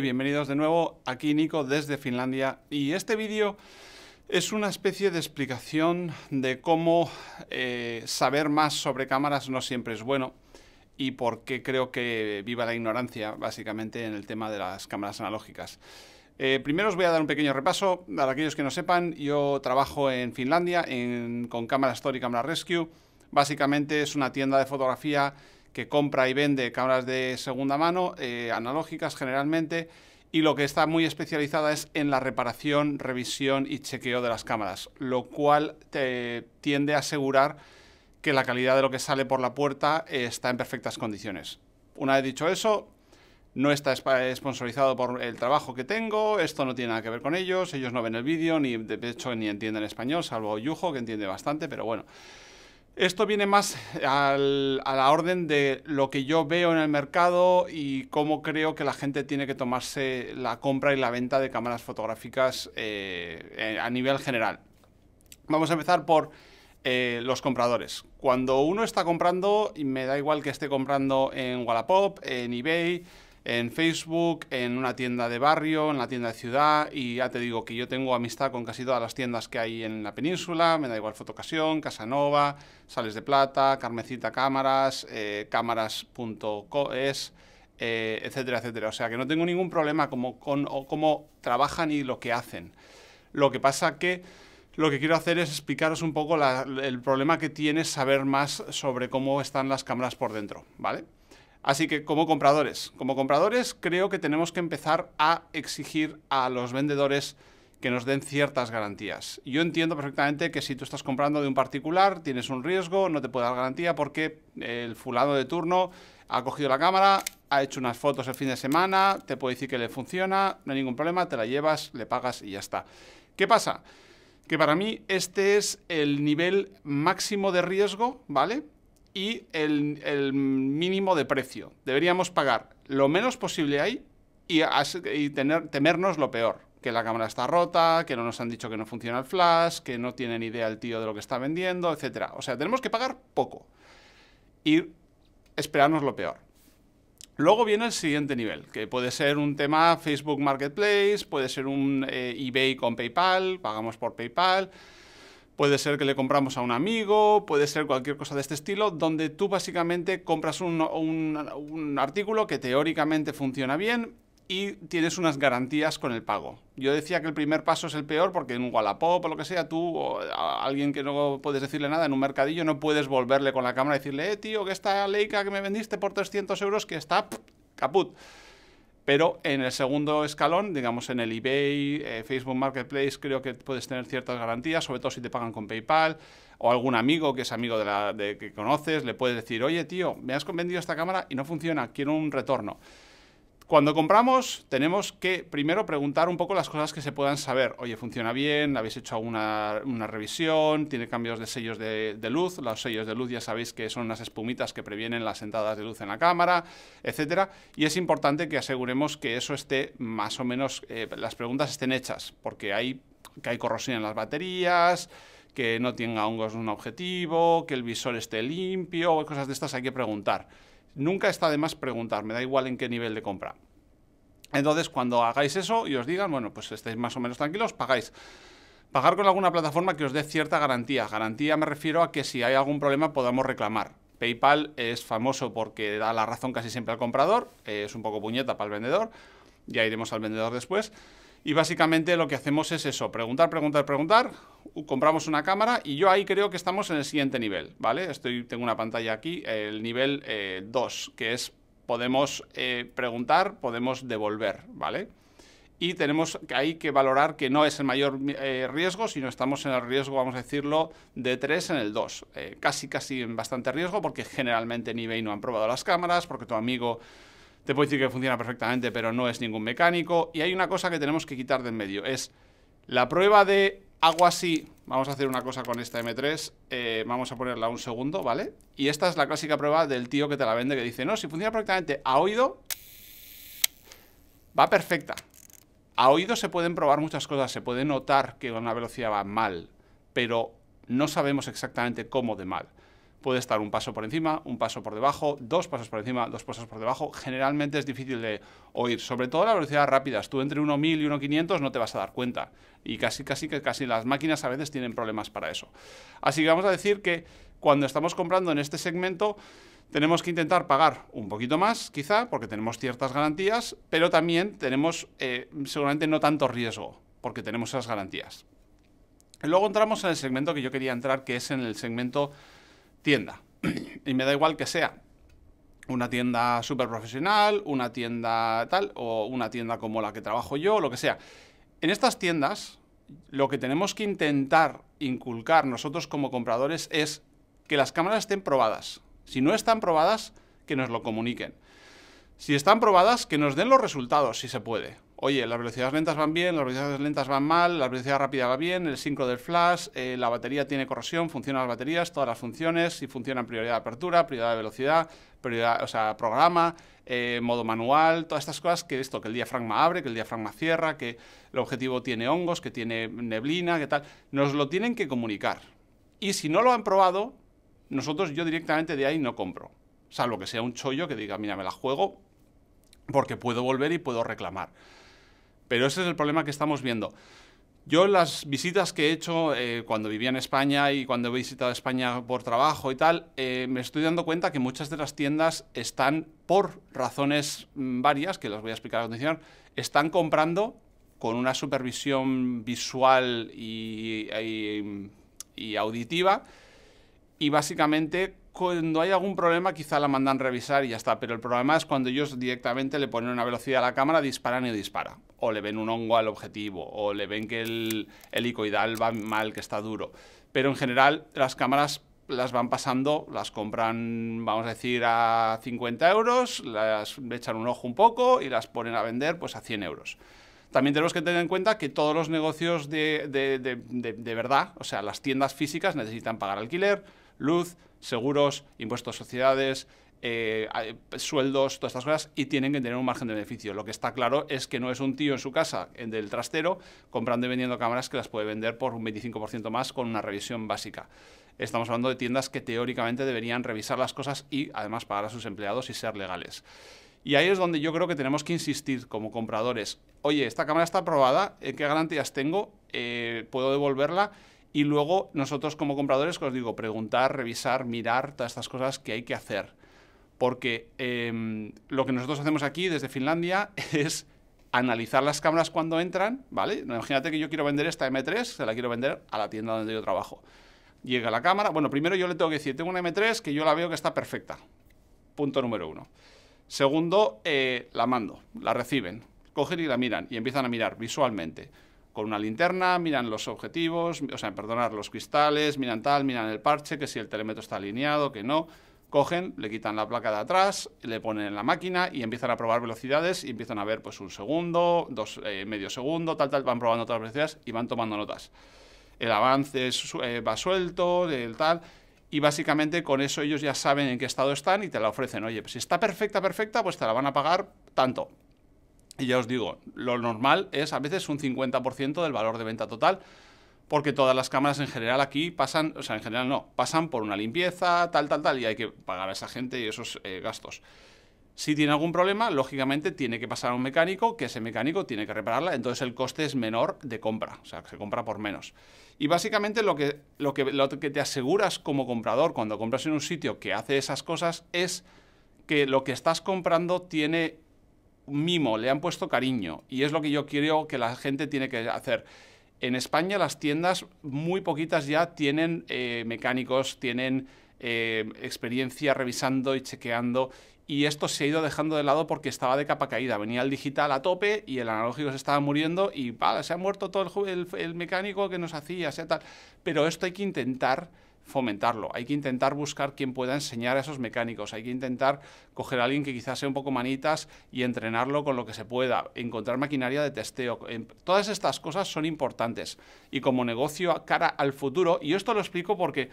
bienvenidos de nuevo, aquí Nico desde Finlandia y este vídeo es una especie de explicación de cómo eh, saber más sobre cámaras no siempre es bueno y por qué creo que viva la ignorancia básicamente en el tema de las cámaras analógicas. Eh, primero os voy a dar un pequeño repaso, para aquellos que no sepan, yo trabajo en Finlandia con Cámara Store y Cámara Rescue, básicamente es una tienda de fotografía que compra y vende cámaras de segunda mano, eh, analógicas generalmente, y lo que está muy especializada es en la reparación, revisión y chequeo de las cámaras, lo cual te tiende a asegurar que la calidad de lo que sale por la puerta eh, está en perfectas condiciones. Una vez dicho eso, no está esponsorizado por el trabajo que tengo, esto no tiene nada que ver con ellos, ellos no ven el vídeo, ni de hecho ni entienden español, salvo Yujo, que entiende bastante, pero bueno. Esto viene más a la orden de lo que yo veo en el mercado y cómo creo que la gente tiene que tomarse la compra y la venta de cámaras fotográficas eh, eh, a nivel general. Vamos a empezar por eh, los compradores. Cuando uno está comprando, y me da igual que esté comprando en Wallapop, en eBay, en Facebook, en una tienda de barrio, en la tienda de ciudad y ya te digo que yo tengo amistad con casi todas las tiendas que hay en la península, me da igual Fotocasión, Casanova, Sales de Plata, Carmecita Cámaras, eh, eh etcétera, etcétera. O sea que no tengo ningún problema como, con cómo trabajan y lo que hacen. Lo que pasa que lo que quiero hacer es explicaros un poco el problema que tiene saber más sobre cómo están las cámaras por dentro, ¿vale? Así que como compradores, como compradores creo que tenemos que empezar a exigir a los vendedores que nos den ciertas garantías. Yo entiendo perfectamente que si tú estás comprando de un particular, tienes un riesgo, no te puede dar garantía porque el fulano de turno ha cogido la cámara, ha hecho unas fotos el fin de semana, te puede decir que le funciona, no hay ningún problema, te la llevas, le pagas y ya está. ¿Qué pasa? Que para mí este es el nivel máximo de riesgo, ¿vale? y el, mínimo de precio. Deberíamos pagar lo menos posible ahí y, tener, temernos lo peor. Que la cámara está rota, que no nos han dicho que no funciona el flash, que no ni idea el tío de lo que está vendiendo, etc. O sea, tenemos que pagar poco y esperarnos lo peor. Luego viene el siguiente nivel, que puede ser un tema Facebook Marketplace, puede ser un eh, eBay con PayPal, pagamos por PayPal, puede ser que le compramos a un amigo, puede ser cualquier cosa de este estilo, donde tú básicamente compras un, artículo que teóricamente funciona bien y tienes unas garantías con el pago. Yo decía que el primer paso es el peor porque en un Wallapop o lo que sea, tú o alguien que no puedes decirle nada en un mercadillo no puedes volverle con la cámara y decirle, eh, tío, que esta Leica que me vendiste por 300 euros que está caput. Pero en el segundo escalón, digamos en el eBay, eh, Facebook Marketplace, creo que puedes tener ciertas garantías, sobre todo si te pagan con PayPal o algún amigo que es amigo de, la, que conoces, le puedes decir, oye tío, me has vendido esta cámara y no funciona, quiero un retorno. Cuando compramos, tenemos que primero preguntar un poco las cosas que se puedan saber. Oye, ¿funciona bien? ¿Habéis hecho alguna una revisión? ¿Tiene cambios de sellos de, luz? Los sellos de luz ya sabéis que son unas espumitas que previenen las entradas de luz en la cámara, etcétera. Y es importante que aseguremos que eso esté más o menos, eh, las preguntas estén hechas, porque hay, que hay corrosión en las baterías, que no tenga hongos en un objetivo, que el visor esté limpio, cosas de estas hay que preguntar. Nunca está de más preguntar, me da igual en qué nivel de compra. Entonces, cuando hagáis eso y os digan, bueno, pues estáis más o menos tranquilos, pagáis. Pagar con alguna plataforma que os dé cierta garantía. Garantía me refiero a que si hay algún problema podamos reclamar. PayPal es famoso porque da la razón casi siempre al comprador, es un poco puñeta para el vendedor, ya iremos al vendedor después. Y básicamente lo que hacemos es eso, preguntar, preguntar, preguntar, compramos una cámara y yo ahí creo que estamos en el siguiente nivel, ¿vale? Estoy, tengo una pantalla aquí, el nivel 2, eh, que es podemos eh, preguntar, podemos devolver, ¿vale? Y tenemos ahí que valorar que no es el mayor eh, riesgo, sino estamos en el riesgo, vamos a decirlo, de 3 en el 2. casi, casi en bastante riesgo, porque generalmente en eBay no han probado las cámaras, porque tu amigo te puedo decir que funciona perfectamente, pero no es ningún mecánico. Y hay una cosa que tenemos que quitar de en medio, es la prueba de hago así, vamos a hacer una cosa con esta M3, eh, vamos a ponerla un segundo, ¿vale? Y esta es la clásica prueba del tío que te la vende que dice, no, si funciona perfectamente a oído, va perfecta. A oído se pueden probar muchas cosas, se puede notar que una velocidad va mal, pero no sabemos exactamente cómo de mal puede estar un paso por encima, un paso por debajo, dos pasos por encima, dos pasos por debajo. Generalmente es difícil de oír, sobre todo las velocidades rápidas. Tú entre 1.000 y 1.500 no te vas a dar cuenta. Y casi, casi, casi las máquinas a veces tienen problemas para eso. Así que vamos a decir que cuando estamos comprando en este segmento, tenemos que intentar pagar un poquito más, quizá, porque tenemos ciertas garantías, pero también tenemos eh, seguramente no tanto riesgo, porque tenemos esas garantías. Luego entramos en el segmento que yo quería entrar, que es en el segmento tienda. y me da igual que sea una tienda súper profesional, una tienda tal, o una tienda como la que trabajo yo, lo que sea. En estas tiendas, lo que tenemos que intentar inculcar nosotros como compradores es que las cámaras estén probadas. Si no están probadas, que nos lo comuniquen. Si están probadas, que nos den los resultados, si se puede oye, las velocidades lentas van bien, las velocidades lentas van mal, la velocidad rápida va bien, el sincro del flash, eh, la batería tiene corrosión, funcionan las baterías, todas las funciones, si funcionan prioridad de apertura, prioridad de velocidad, prioridad, o sea, programa, eh, modo manual, todas estas cosas que esto, que el diafragma abre, que el diafragma cierra, que el objetivo tiene hongos, que tiene neblina, que tal, nos lo tienen que comunicar. Y si no lo han probado, nosotros yo directamente de ahí no compro. Salvo que sea un chollo que diga, mira, me la juego porque puedo volver y puedo reclamar. Pero ese es el problema que estamos viendo. Yo las visitas que he hecho eh, cuando vivía en España y cuando he visitado España por trabajo y tal, eh, me estoy dando cuenta que muchas de las tiendas están, por razones mm, varias, que las voy a explicar a continuación, están comprando con una supervisión visual y, auditiva y básicamente cuando hay algún problema quizá la mandan revisar y ya está, pero el problema es cuando ellos directamente le ponen una velocidad a la cámara, disparan y dispara o le ven un hongo al objetivo, o le ven que el helicoidal va mal, que está duro. Pero en general las cámaras las van pasando, las compran, vamos a decir, a 50 euros, las echan un ojo un poco y las ponen a vender pues a 100 euros. También tenemos que tener en cuenta que todos los negocios de, de verdad, o sea, las tiendas físicas necesitan pagar alquiler, luz, seguros, impuestos a sociedades, eh, eh, sueldos, todas estas cosas, y tienen que tener un margen de beneficio. Lo que está claro es que no es un tío en su casa, en del trastero, comprando y vendiendo cámaras que las puede vender por un 25% más con una revisión básica. Estamos hablando de tiendas que teóricamente deberían revisar las cosas y además pagar a sus empleados y ser legales. Y ahí es donde yo creo que tenemos que insistir como compradores. Oye, esta cámara está aprobada, eh, ¿qué garantías tengo? ¿Puedo devolverla? Y luego nosotros como compradores, os digo, preguntar, revisar, mirar todas estas cosas que hay que hacer porque em, lo que nosotros hacemos aquí desde Finlandia es analizar las cámaras cuando entran, ¿vale? Imagínate que yo quiero vender esta M3, se la quiero vender a la tienda donde yo trabajo. Llega la cámara, bueno, primero yo le tengo que decir, tengo una M3 que yo la veo que está perfecta, punto número uno. Segundo, eh, la mando, la reciben, cogen y la miran y empiezan a mirar visualmente. Con una linterna miran los objetivos, o sea, perdonar los cristales, miran tal, miran el parche, que si el telemetro está alineado, que no cogen, le quitan la placa de atrás, le ponen en la máquina y empiezan a probar velocidades y empiezan a ver pues un segundo, dos, eh, medio segundo, tal, tal, van probando otras velocidades y van tomando notas. El avance eh, va suelto, el tal, y básicamente con eso ellos ya saben en qué estado están y te la ofrecen. Oye, pues, si está perfecta, perfecta, pues te la van a pagar tanto. Y ya os digo, lo normal es a veces un 50% del valor de venta total, porque todas las cámaras en general aquí pasan, o sea, en general no, pasan por una limpieza, tal, tal, tal, y hay que pagar a esa gente y esos eh, gastos. Si tiene algún problema, lógicamente tiene que pasar a un mecánico, que ese mecánico tiene que repararla, entonces el coste es menor de compra, o sea, se compra por menos. Y básicamente lo que, lo que, te aseguras como comprador cuando compras en un sitio que hace esas cosas es que lo que estás comprando tiene mimo, le han puesto cariño, y es lo que yo quiero que la gente tiene que hacer. En España las tiendas, muy poquitas ya, tienen eh, mecánicos, tienen eh, experiencia revisando y chequeando. Y esto se ha ido dejando de lado porque estaba de capa caída. Venía el digital a tope y el analógico se estaba muriendo y se ha muerto todo el, mecánico que nos hacía, sea tal. Pero esto hay que intentar fomentarlo. Hay que intentar buscar quien pueda enseñar a esos mecánicos. Hay que intentar coger a alguien que quizás sea un poco manitas y entrenarlo con lo que se pueda. Encontrar maquinaria de testeo. Em, todas estas cosas son importantes. Y como negocio cara al futuro, y esto lo explico porque...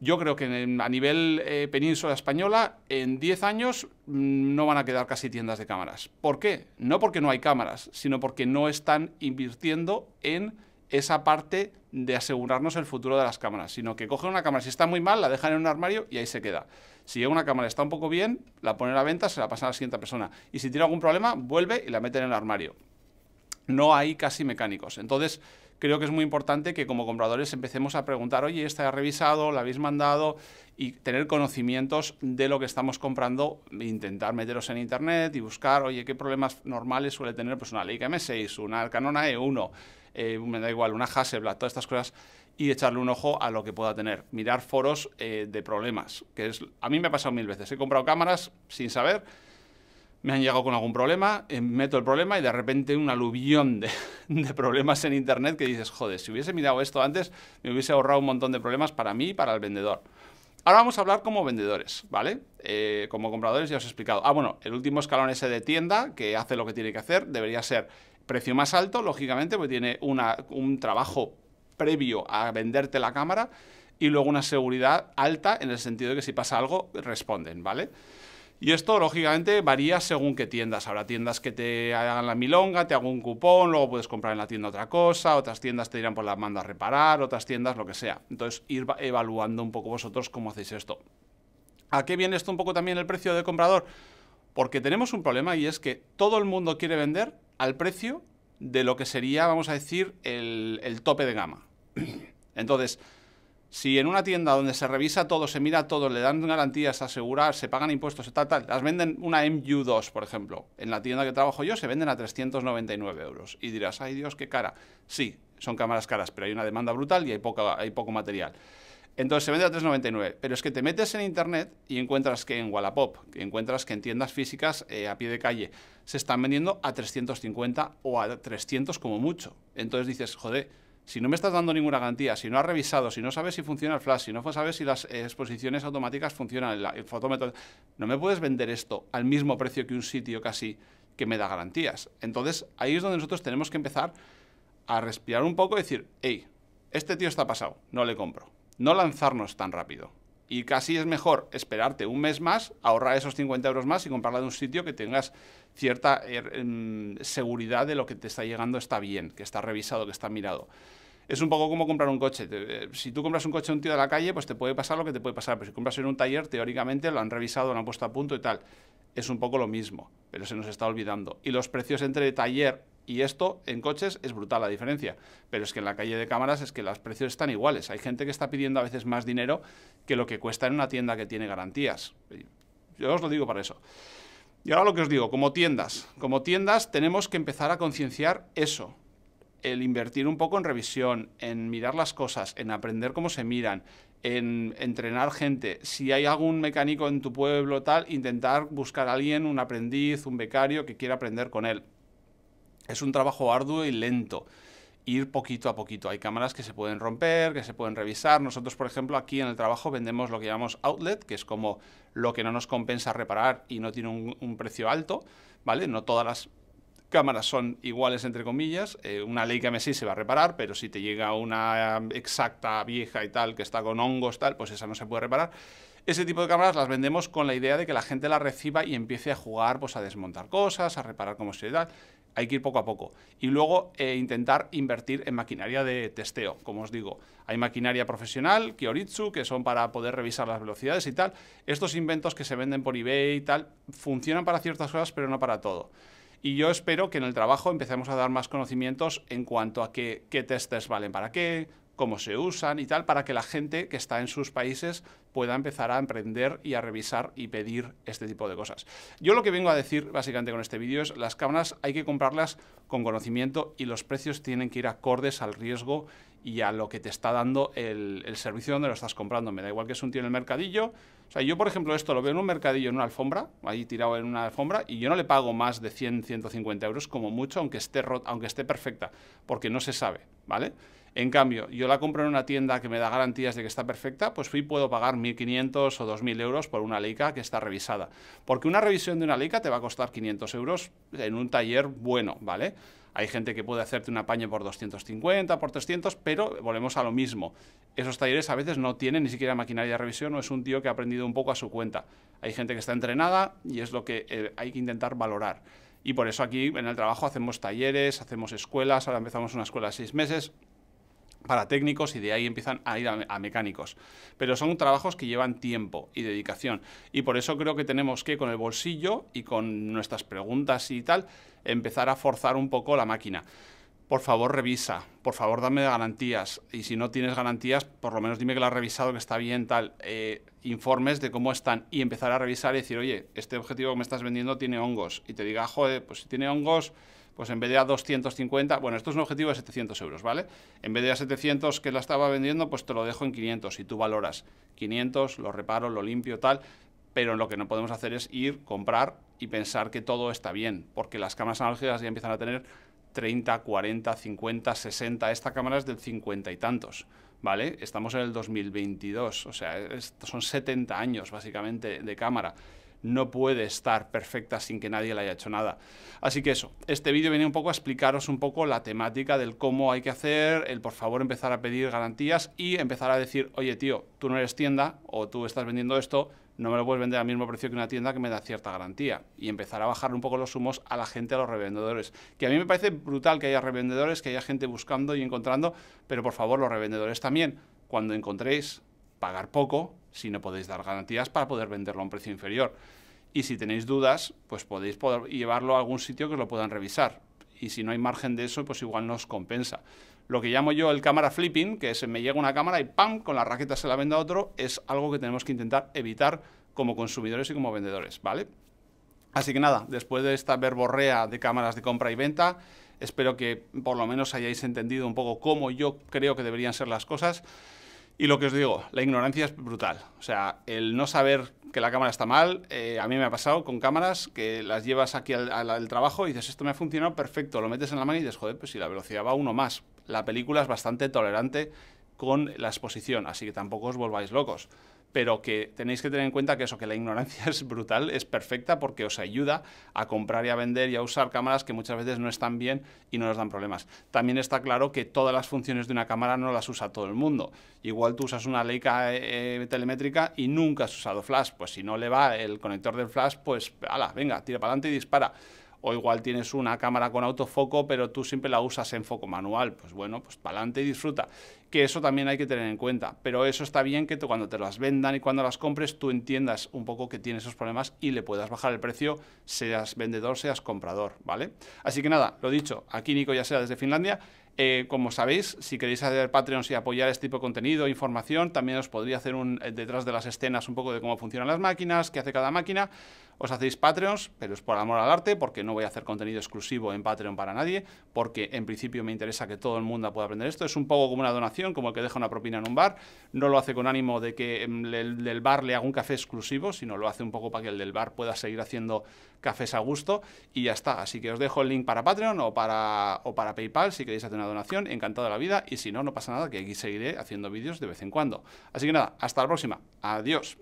Yo creo que a nivel eh, península española, en 10 años mm, no van a quedar casi tiendas de cámaras. ¿Por qué? No porque no hay cámaras, sino porque no están invirtiendo en esa parte de asegurarnos el futuro de las cámaras, sino que cogen una cámara, si está muy mal, la dejan en un armario y ahí se queda. Si una cámara está un poco bien, la ponen a la venta, se la pasan a la siguiente persona. Y si tiene algún problema, vuelve y la meten en el armario. No hay casi mecánicos. Entonces, creo que es muy importante que como compradores empecemos a preguntar, oye, ¿esta ha revisado? ¿La habéis mandado? Y tener conocimientos de lo que estamos comprando, intentar meteros en internet y buscar, oye, ¿qué problemas normales suele tener pues, una Leica M6, una Canon E1? Eh, me da igual, una Hasselblad, todas estas cosas, y echarle un ojo a lo que pueda tener. Mirar foros eh, de problemas, que es, a mí me ha pasado mil veces. He comprado cámaras sin saber, me han llegado con algún problema, eh, meto el problema y de repente un aluvión de, problemas en Internet que dices, joder, si hubiese mirado esto antes, me hubiese ahorrado un montón de problemas para mí y para el vendedor. Ahora vamos a hablar como vendedores, ¿vale? como compradores ya os he explicado. Ah, bueno, el último escalón ese de tienda, que hace lo que tiene que hacer, debería ser Precio más alto, lógicamente, porque tiene un trabajo previo a venderte la cámara y luego una seguridad alta en el sentido de que si pasa algo responden, ¿vale? Y esto, lógicamente, varía según qué tiendas. Habrá tiendas que te hagan la milonga, te hagan un cupón, luego puedes comprar en la tienda otra cosa, otras tiendas te dirán, por pues, las manda a reparar, otras tiendas, lo que sea. Entonces, ir evaluando un poco vosotros cómo hacéis esto. ¿A qué viene esto un poco también el precio de comprador? Porque tenemos un problema y es que todo el mundo quiere vender al precio de lo que sería, vamos a decir, el, tope de gama. Entonces, si en una tienda donde se revisa todo, se mira todo, le dan garantías, asegurar, se pagan impuestos, tal, tal, las venden una MU2, por ejemplo. En la tienda que trabajo yo se venden a 399 euros. Y dirás, ay Dios, qué cara. Sí, son cámaras caras, pero hay una demanda brutal y hay poco material. Entonces se vende a 3,99. Pero es que te metes en internet y encuentras que en Wallapop, que encuentras que en tiendas físicas eh, a pie de calle se están vendiendo a 350 o a 300 como mucho. Entonces dices, joder, si no me estás dando ninguna garantía, si no has revisado, si no sabes si funciona el flash, si no sabes si las eh, exposiciones automáticas funcionan, el, el fotómetro, no me puedes vender esto al mismo precio que un sitio casi que me da garantías. Entonces ahí es donde nosotros tenemos que empezar a respirar un poco y decir, hey, este tío está pasado, no le compro no lanzarnos tan rápido. Y casi es mejor esperarte un mes más, ahorrar esos 50 euros más y comprarla de un sitio que tengas cierta er, em, seguridad de lo que te está llegando está bien, que está revisado, que está mirado. Es un poco como comprar un coche. Eh, si tú compras un coche a un tío de la calle, pues te puede pasar lo que te puede pasar. Pero si compras en un taller, teóricamente lo han revisado, lo han puesto a punto y tal. Es un poco lo mismo, pero se nos está olvidando. Y los precios entre taller y esto en coches es brutal la diferencia. Pero es que en la calle de cámaras es que los precios están iguales. Hay gente que está pidiendo a veces más dinero que lo que cuesta en una tienda que tiene garantías. Yo os lo digo para eso. Y ahora lo que os digo, como tiendas, como tiendas tenemos que empezar a concienciar eso, el invertir un poco en revisión, en mirar las cosas, en aprender cómo se miran, en entrenar gente. Si hay algún mecánico en tu pueblo tal, intentar buscar a alguien, un aprendiz, un becario que quiera aprender con él. Es un trabajo arduo y lento ir poquito a poquito. Hay cámaras que se pueden romper, que se pueden revisar. Nosotros, por ejemplo, aquí en el trabajo vendemos lo que llamamos outlet, que es como lo que no nos compensa reparar y no tiene un, precio alto, ¿vale? No todas las cámaras son iguales, entre comillas. Eh, una Leica M6 se va a reparar, pero si te llega una exacta vieja y tal, que está con hongos, tal, pues esa no se puede reparar. Ese tipo de cámaras las vendemos con la idea de que la gente la reciba y empiece a jugar, pues a desmontar cosas, a reparar como se da. Hay que ir poco a poco. Y luego eh, intentar invertir en maquinaria de testeo, como os digo. Hay maquinaria profesional, Kioritsu, que son para poder revisar las velocidades y tal. Estos inventos que se venden por eBay y tal funcionan para ciertas cosas, pero no para todo. Y yo espero que en el trabajo empecemos a dar más conocimientos en cuanto a qué, qué testes valen para qué, cómo se usan y tal, para que la gente que está en sus países pueda empezar a emprender y a revisar y pedir este tipo de cosas. Yo lo que vengo a decir básicamente con este vídeo es las cámaras hay que comprarlas con conocimiento y los precios tienen que ir acordes al riesgo y a lo que te está dando el, servicio donde lo estás comprando. Me da igual que es un tío en el mercadillo. O sea, yo por ejemplo esto lo veo en un mercadillo, en una alfombra, ahí tirado en una alfombra, y yo no le pago más de 100, 150 euros como mucho, aunque esté, aunque esté perfecta, porque no se sabe, ¿vale? En cambio, yo la compro en una tienda que me da garantías de que está perfecta, pues fui puedo pagar 1.500 o 2.000 euros por una Leica que está revisada. Porque una revisión de una Leica te va a costar 500 euros en un taller bueno, ¿vale? Hay gente que puede hacerte un apaño por 250, por 300, pero volvemos a lo mismo. Esos talleres a veces no tienen ni siquiera maquinaria de revisión o es un tío que ha aprendido un poco a su cuenta. Hay gente que está entrenada y es lo que eh, hay que intentar valorar. Y por eso aquí en el trabajo hacemos talleres, hacemos escuelas, ahora empezamos una escuela de seis meses, para técnicos y de ahí empiezan a ir a, mecánicos. Pero son trabajos que llevan tiempo y dedicación. Y por eso creo que tenemos que con el bolsillo y con nuestras preguntas y tal, empezar a forzar un poco la máquina. Por favor, revisa, por favor, dame garantías. Y si no tienes garantías, por lo menos dime que la has revisado, que está bien, tal. Eh, informes de cómo están y empezar a revisar y decir, oye, este objetivo que me estás vendiendo tiene hongos. Y te diga, joder, pues si tiene hongos, pues en vez de a 250, bueno, esto es un objetivo de 700 euros, ¿vale? En vez de a 700 que la estaba vendiendo, pues te lo dejo en 500 y tú valoras 500, lo reparo, lo limpio, tal, pero lo que no podemos hacer es ir, comprar y pensar que todo está bien, porque las cámaras analógicas ya empiezan a tener 30, 40, 50, 60, esta cámara es del 50 y tantos. ¿Vale? Estamos en el 2022, o sea, son 70 años básicamente de cámara no puede estar perfecta sin que nadie le haya hecho nada. Así que eso, este vídeo viene un poco a explicaros un poco la temática del cómo hay que hacer, el por favor empezar a pedir garantías y empezar a decir, oye tío, tú no eres tienda o tú estás vendiendo esto, no me lo puedes vender al mismo precio que una tienda que me da cierta garantía. Y empezar a bajar un poco los humos a la gente, a los revendedores. Que a mí me parece brutal que haya revendedores, que haya gente buscando y encontrando, pero por favor los revendedores también, cuando encontréis pagar poco si no podéis dar garantías para poder venderlo a un precio inferior. Y si tenéis dudas, pues podéis llevarlo a algún sitio que lo puedan revisar. Y si no hay margen de eso, pues igual nos compensa. Lo que llamo yo el cámara flipping, que se me llega una cámara y ¡pam! con la raqueta se la vende a otro, es algo que tenemos que intentar evitar como consumidores y como vendedores, ¿vale? Así que nada, después de esta verborrea de cámaras de compra y venta, espero que por lo menos hayáis entendido un poco cómo yo creo que deberían ser las cosas. Y lo que os digo, la ignorancia es brutal. O sea, el no saber que la cámara está mal, eh, a mí me ha pasado con cámaras que las llevas aquí al, trabajo y dices, esto me ha funcionado perfecto, lo metes en la mano y dices, joder, pues si la velocidad va uno más. La película es bastante tolerante con la exposición, así que tampoco os volváis locos. Pero que tenéis que tener en cuenta que eso, que la ignorancia es brutal, es perfecta porque os ayuda a comprar y a vender y a usar cámaras que muchas veces no están bien y no nos dan problemas. También está claro que todas las funciones de una cámara no las usa todo el mundo. Igual tú usas una Leica eh, eh, telemétrica y nunca has usado flash, pues si no le va el conector del flash, pues ala, venga, tira para adelante y dispara o igual tienes una cámara con autofoco, pero tú siempre la usas en foco manual. Pues bueno, pues para adelante y disfruta. Que eso también hay que tener en cuenta. Pero eso está bien que tú, cuando te las vendan y cuando las compres, tú entiendas un poco que tienes esos problemas y le puedas bajar el precio, seas vendedor, seas comprador, ¿vale? Así que nada, lo dicho, aquí Nico ya sea desde Finlandia. Eh, como sabéis, si queréis hacer patreon, y apoyar este tipo de contenido, información, también os podría hacer un eh, detrás de las escenas un poco de cómo funcionan las máquinas, qué hace cada máquina. Os hacéis Patreons, pero es por amor al arte, porque no voy a hacer contenido exclusivo en Patreon para nadie, porque en principio me interesa que todo el mundo pueda aprender esto. Es un poco como una donación, como el que deja una propina en un bar. No lo hace con ánimo de que mm, el del bar le haga un café exclusivo, sino lo hace un poco para que el del bar pueda seguir haciendo cafés a gusto y ya está. Así que os dejo el link para Patreon o para, para PayPal si queréis hacer una donación. Encantado de la vida y si no, no pasa nada, que aquí seguiré haciendo vídeos de vez en cuando. Así que nada, hasta la próxima. Adiós.